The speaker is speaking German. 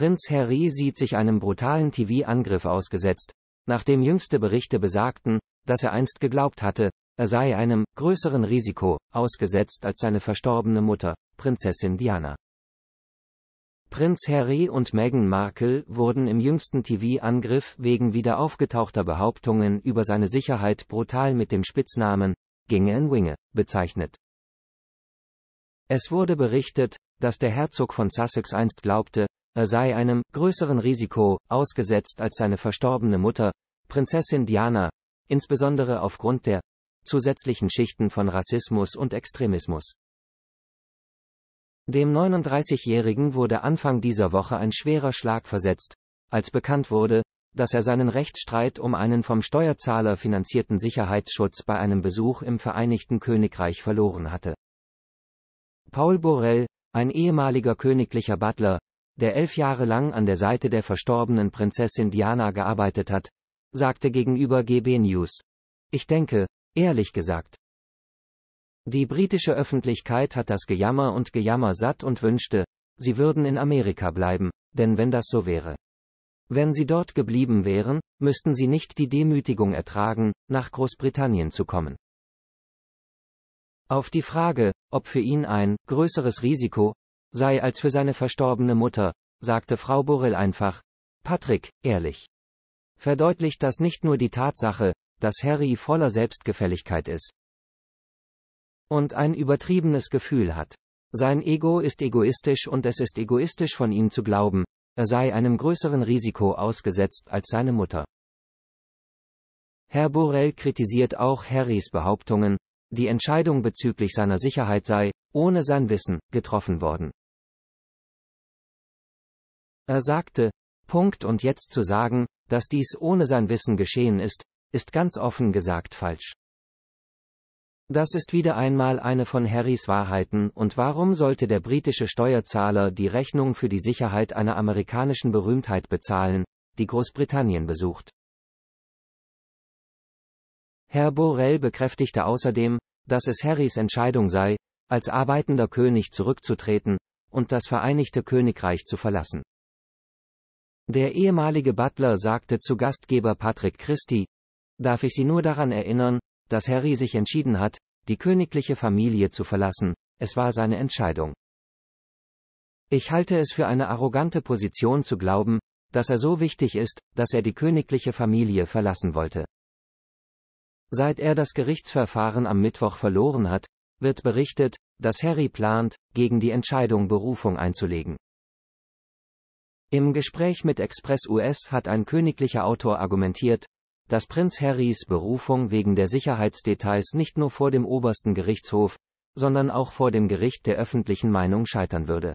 Prinz Harry sieht sich einem brutalen TV-Angriff ausgesetzt, nachdem jüngste Berichte besagten, dass er einst geglaubt hatte, er sei einem größeren Risiko ausgesetzt als seine verstorbene Mutter, Prinzessin Diana. Prinz Harry und Meghan Markle wurden im jüngsten TV-Angriff wegen wieder aufgetauchter Behauptungen über seine Sicherheit brutal mit dem Spitznamen Ginge in Winge bezeichnet. Es wurde berichtet, dass der Herzog von Sussex einst glaubte, er sei einem größeren Risiko ausgesetzt als seine verstorbene Mutter, Prinzessin Diana, insbesondere aufgrund der zusätzlichen Schichten von Rassismus und Extremismus. Dem 39-Jährigen wurde Anfang dieser Woche ein schwerer Schlag versetzt, als bekannt wurde, dass er seinen Rechtsstreit um einen vom Steuerzahler finanzierten Sicherheitsschutz bei einem Besuch im Vereinigten Königreich verloren hatte. Paul Borrell, ein ehemaliger königlicher Butler, der elf Jahre lang an der Seite der verstorbenen Prinzessin Diana gearbeitet hat, sagte gegenüber GB News. Ich denke, ehrlich gesagt. Die britische Öffentlichkeit hat das Gejammer und Gejammer satt und wünschte, sie würden in Amerika bleiben, denn wenn das so wäre. Wenn sie dort geblieben wären, müssten sie nicht die Demütigung ertragen, nach Großbritannien zu kommen. Auf die Frage, ob für ihn ein größeres Risiko sei als für seine verstorbene Mutter, sagte Frau Borrell einfach. Patrick, ehrlich. Verdeutlicht das nicht nur die Tatsache, dass Harry voller Selbstgefälligkeit ist und ein übertriebenes Gefühl hat. Sein Ego ist egoistisch und es ist egoistisch von ihm zu glauben, er sei einem größeren Risiko ausgesetzt als seine Mutter. Herr Borrell kritisiert auch Harrys Behauptungen, die Entscheidung bezüglich seiner Sicherheit sei, ohne sein Wissen, getroffen worden. Er sagte, Punkt und jetzt zu sagen, dass dies ohne sein Wissen geschehen ist, ist ganz offen gesagt falsch. Das ist wieder einmal eine von Harrys Wahrheiten, und warum sollte der britische Steuerzahler die Rechnung für die Sicherheit einer amerikanischen Berühmtheit bezahlen, die Großbritannien besucht? Herr Borrell bekräftigte außerdem, dass es Harrys Entscheidung sei, als arbeitender König zurückzutreten und das Vereinigte Königreich zu verlassen. Der ehemalige Butler sagte zu Gastgeber Patrick Christie, darf ich Sie nur daran erinnern, dass Harry sich entschieden hat, die königliche Familie zu verlassen, es war seine Entscheidung. Ich halte es für eine arrogante Position zu glauben, dass er so wichtig ist, dass er die königliche Familie verlassen wollte. Seit er das Gerichtsverfahren am Mittwoch verloren hat, wird berichtet, dass Harry plant, gegen die Entscheidung Berufung einzulegen. Im Gespräch mit Express US hat ein königlicher Autor argumentiert, dass Prinz Harrys Berufung wegen der Sicherheitsdetails nicht nur vor dem obersten Gerichtshof, sondern auch vor dem Gericht der öffentlichen Meinung scheitern würde.